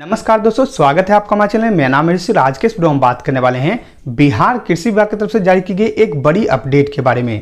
नमस्कार दोस्तों स्वागत है आपका हमारे चैनल मेरा नाम ऋषि राज के इस वीडियो हम बात करने वाले हैं बिहार कृषि विभाग की तरफ से जारी की गई एक बड़ी अपडेट के बारे में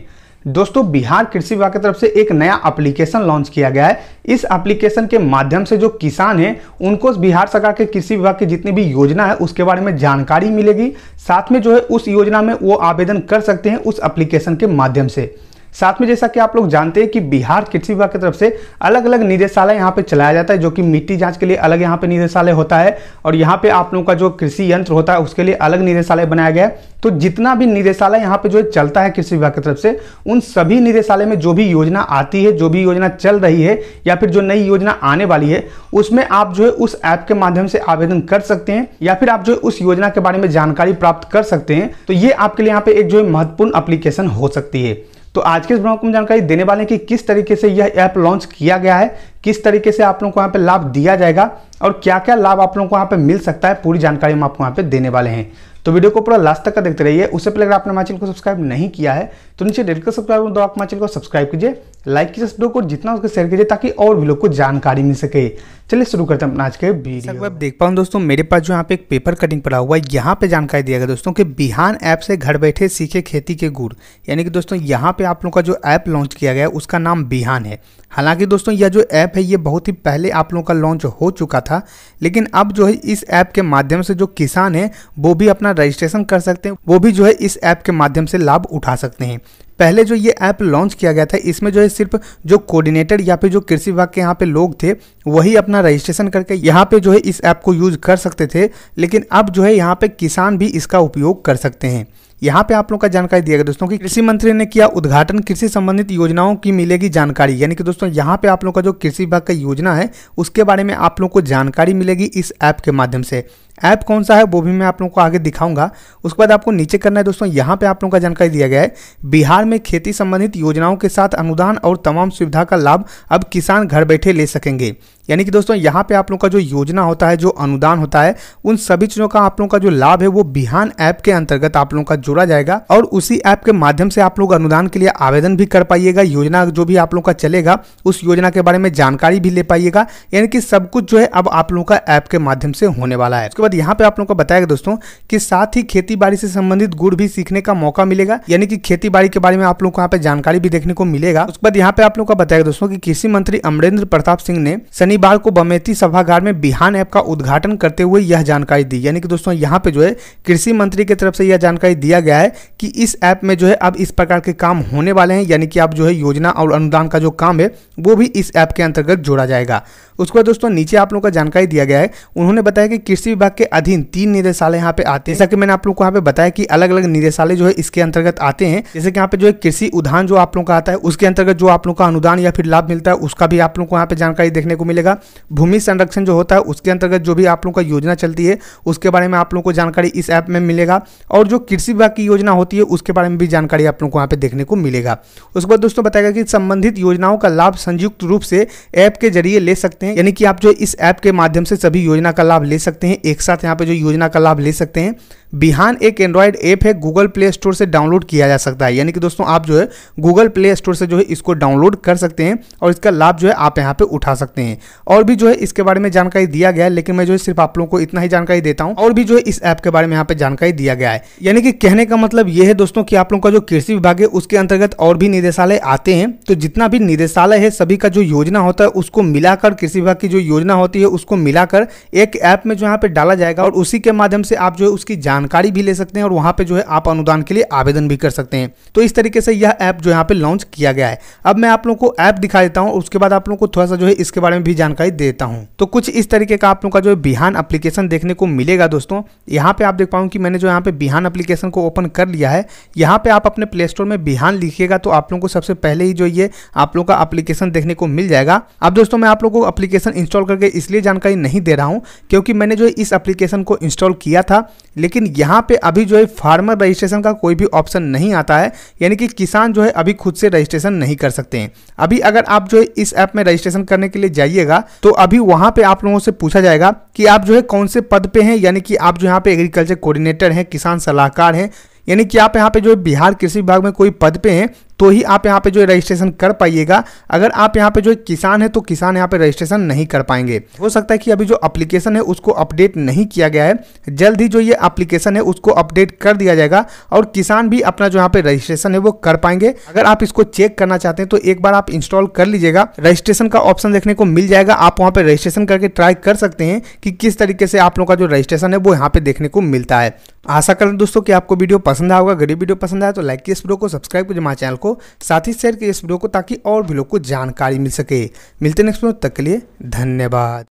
दोस्तों बिहार कृषि विभाग की तरफ से एक नया एप्लीकेशन लॉन्च किया गया है इस एप्लीकेशन के माध्यम से जो किसान हैं उनको बिहार सरकार के कृषि विभाग की जितनी भी योजना है उसके बारे में जानकारी मिलेगी साथ में जो है उस योजना में वो आवेदन कर सकते हैं उस एप्लीकेशन के माध्यम से साथ में जैसा कि आप लोग जानते हैं कि बिहार कृषि विभाग की तरफ से अलग अलग निदेशालय यहाँ पे चलाया जाता है जो कि मिट्टी जांच के लिए अलग यहाँ पे निदेशालय होता है और यहाँ पे आप लोगों का जो कृषि यंत्र होता है उसके लिए अलग निदेशालय बनाया गया है तो जितना भी निदेशालय यहाँ पे जो चलता है कृषि विभाग की तरफ से उन सभी निदेशालय में जो भी योजना आती है जो भी योजना चल रही है या फिर जो नई योजना आने वाली है उसमें आप जो है उस ऐप के माध्यम से आवेदन कर सकते हैं या फिर आप जो है उस योजना के बारे में जानकारी प्राप्त कर सकते हैं तो ये आपके लिए यहाँ पे एक जो है महत्वपूर्ण अप्लीकेशन हो सकती है तो आज के इस ब्लॉग में जानकारी देने वाले हैं कि किस तरीके से यह ऐप लॉन्च किया गया है किस तरीके से आप लोगों को यहाँ पे लाभ दिया जाएगा और क्या क्या लाभ आप लोगों को यहाँ पे मिल सकता है पूरी जानकारी हम आपको यहाँ पे देने वाले हैं तो वीडियो को पूरा लास्ट तक का देखते रहिए उससे पहले अगर आपने हमारे चैनल को सब्सक्राइब नहीं किया है तो नीचे रेड का सब्सक्राइब दो आप हमारे चैनल को सब्सक्राइब कीजिए लाइक कीजिए वीडियो को जितना उसको शेयर कीजिए ताकि और भी लोग को जानकारी मिल सके चलिए शुरू करते हैं अपना आज के वीडियो आप देख पाऊँ दोस्तों मेरे पास जो यहाँ पे एक पेपर कटिंग पड़ा हुआ है यहाँ पे जानकारी दिया गया दोस्तों कि बिहान ऐप से घर बैठे सीखे खेती के गुड़ यानी कि दोस्तों यहाँ पे आप लोग का जो ऐप लॉन्च किया गया है उसका नाम बिहान है हालांकि दोस्तों यह जो ऐप ऐप है ये बहुत ही पहले आप लोगों का लॉन्च हो चुका था लेकिन अब जो है इस ऐप के माध्यम से जो किसान है वो भी अपना रजिस्ट्रेशन कर सकते हैं वो भी जो है इस ऐप के माध्यम से लाभ उठा सकते हैं पहले जो ये ऐप लॉन्च किया गया था इसमें जो है सिर्फ जो कोऑर्डिनेटर या फिर जो कृषि विभाग के यहाँ पे लोग थे वही अपना रजिस्ट्रेशन करके यहाँ पे जो है इस ऐप को यूज कर सकते थे लेकिन अब जो है यहाँ पे किसान भी इसका उपयोग कर सकते हैं यहाँ पे आप लोगों का जानकारी दिया गया दोस्तों कि कृषि मंत्री ने किया उद्घाटन कृषि संबंधित योजनाओं की मिलेगी जानकारी यानी कि दोस्तों यहाँ पे आप लोग का जो कृषि विभाग का योजना है उसके बारे में आप लोग को जानकारी मिलेगी इस ऐप के माध्यम से ऐप कौन सा है वो भी मैं आप लोगों को आगे दिखाऊंगा उसके बाद आपको नीचे करना है दोस्तों यहाँ पे आप लोगों का जानकारी दिया गया है बिहार में खेती संबंधित योजनाओं के साथ अनुदान और तमाम सुविधा का लाभ अब किसान घर बैठे ले सकेंगे यानी कि दोस्तों यहाँ पे आप लोग का जो योजना होता है जो अनुदान होता है उन सभी चीज़ों का आप लोगों का जो लाभ है वो बिहान ऐप के अंतर्गत आप लोगों का जोड़ा जाएगा और उसी ऐप के माध्यम से आप लोग अनुदान के लिए आवेदन भी कर पाइएगा योजना जो भी आप लोग का चलेगा उस योजना के बारे में जानकारी भी ले पाइएगा यानी कि सब कुछ जो है अब आप लोगों का ऐप के माध्यम से होने वाला है उसके बाद यहाँ पे आप लोगों को बताएगा दोस्तों की साथ ही खेती बाड़ी से संबंधित गुड़ भी सीखने का मौका मिलेगा यानी कि खेती बाड़ी के बारे में आप लोग को यहाँ पे जानकारी भी देखने को मिलेगा उसके बाद यहाँ पे आप लोग का बताएगा दोस्तों की कृषि मंत्री अमरेंद्र प्रताप सिंह ने शनि शनिवार को बमेती सभागार में बिहान ऐप का उद्घाटन करते हुए यह जानकारी दी यानी कि दोस्तों यहाँ पे जो है कृषि मंत्री की तरफ से यह जानकारी दिया गया है कि इस ऐप में जो है अब इस प्रकार के काम होने वाले हैं यानी कि आप जो है योजना और अनुदान का जो काम है वो भी इस ऐप के अंतर्गत जोड़ा जाएगा उसके बाद दोस्तों नीचे आप लोगों का जानकारी दिया गया है उन्होंने बताया कि कृषि विभाग के अधीन तीन निदेशालय यहाँ पे आते हैं जैसा कि मैंने आप लोगों को यहाँ पे बताया कि अलग अलग निदेशालय जो है इसके अंतर्गत आते हैं जैसे कि यहाँ पे जो है कृषि उदान जो आप लोगों का आता है उसके अंतर्गत जो आप लोग का अनुदान या फिर लाभ मिलता है उसका भी आप लोग को यहाँ पे जानकारी देखने को मिलेगा जाएगा भूमि संरक्षण जो होता है उसके अंतर्गत जो भी आप लोगों का योजना चलती है उसके बारे में आप लोगों को जानकारी इस ऐप में मिलेगा और जो कृषि विभाग की योजना होती है उसके बारे में भी जानकारी आप लोगों को यहाँ पे देखने को मिलेगा उसके बाद दोस्तों बताएगा कि संबंधित योजनाओं का लाभ संयुक्त रूप से ऐप के जरिए ले सकते हैं यानी कि आप जो इस ऐप के माध्यम से सभी योजना का लाभ ले सकते हैं एक साथ यहाँ पे जो योजना का लाभ ले सकते हैं बिहान एक एंड्रॉयड ऐप है गूगल प्ले स्टोर से डाउनलोड किया जा सकता है यानी कि दोस्तों आप जो है गूगल प्ले स्टोर से जो है इसको डाउनलोड कर सकते हैं और इसका लाभ जो है आप यहाँ पे उठा सकते हैं और भी जो है इसके बारे में जानकारी दिया गया है लेकिन मैं जो है सिर्फ आप लोगों को इतना ही जानकारी देता हूँ और भी जो है इस ऐप के बारे में यहाँ पे जानकारी दिया गया है यानी कि कहने का मतलब यह है दोस्तों की आप लोगों का जो कृषि विभाग है उसके अंतर्गत और भी निदेशालय आते हैं तो जितना भी निदेशालय है सभी का जो योजना होता है उसको मिलाकर कृषि विभाग की जो योजना होती है उसको मिलाकर एक ऐप में जो यहाँ पे डाला जाएगा और उसी के माध्यम से आप जो है उसकी जानकारी जानकारी भी ले सकते हैं और वहाँ पर जो है आप अनुदान के लिए आवेदन भी कर सकते हैं तो इस तरीके से यह ऐप जो यहाँ पर लॉन्च किया गया है अब मैं आप लोग को ऐप दिखा देता हूँ उसके बाद आप लोगों को थोड़ा सा जो है इसके बारे में भी जानकारी देता हूँ तो कुछ इस तरीके का आप लोगों का जो है बिहान अप्लीकेशन देखने को मिलेगा दोस्तों यहाँ पे आप देख पाऊँ कि मैंने जो यहाँ पे बिहान अप्लीकेशन को ओपन कर लिया है यहाँ पे आप अपने प्ले स्टोर में बिहान लिखिएगा तो आप लोगों को सबसे पहले ही जो ये आप लोग का अप्लीकेशन देखने को मिल जाएगा अब दोस्तों मैं आप लोगों को अप्लीकेशन इंस्टॉल करके इसलिए जानकारी नहीं दे रहा हूँ क्योंकि मैंने जो इस अप्लीकेशन को इंस्टॉल किया था लेकिन लेकिन यहाँ पे अभी जो है फार्मर रजिस्ट्रेशन का कोई भी ऑप्शन नहीं आता है यानी कि किसान जो है अभी खुद से रजिस्ट्रेशन नहीं कर सकते हैं अभी अगर आप जो है इस ऐप में रजिस्ट्रेशन करने के लिए जाइएगा तो अभी वहाँ पे आप लोगों से पूछा जाएगा कि आप जो है कौन से पद पे हैं यानी कि आप जो यहाँ पे एग्रीकल्चर कोऑर्डिनेटर हैं किसान सलाहकार हैं यानी कि आप यहाँ पे जो बिहार कृषि विभाग में कोई पद पे हैं तो ही आप यहाँ पे जो रजिस्ट्रेशन कर पाइएगा अगर आप यहाँ पे जो किसान है तो किसान यहाँ पे रजिस्ट्रेशन नहीं कर पाएंगे हो सकता है कि अभी जो अप्लीकेशन है उसको अपडेट नहीं किया गया है जल्द ही जो ये अप्लीकेशन है उसको अपडेट कर दिया जाएगा और किसान भी अपना जो यहाँ पे रजिस्ट्रेशन है वो कर पाएंगे अगर आप इसको चेक करना चाहते हैं तो एक बार आप इंस्टॉल कर लीजिएगा रजिस्ट्रेशन का ऑप्शन देखने को मिल जाएगा आप वहाँ पे रजिस्ट्रेशन करके ट्राई कर सकते हैं कि किस तरीके से आप लोग का जो रजिस्ट्रेशन है वो यहाँ पे देखने को मिलता है आशा करें दोस्तों कि आपको वीडियो पसंद आया होगा अगर वीडियो पसंद आया तो लाइक किए इस वीडियो को सब्सक्राइब कीजिए हमारे चैनल को साथ ही शेयर कीजिए इस वीडियो को ताकि और भी लोग को जानकारी मिल सके मिलते नेक्स्ट वीडियो तक के लिए धन्यवाद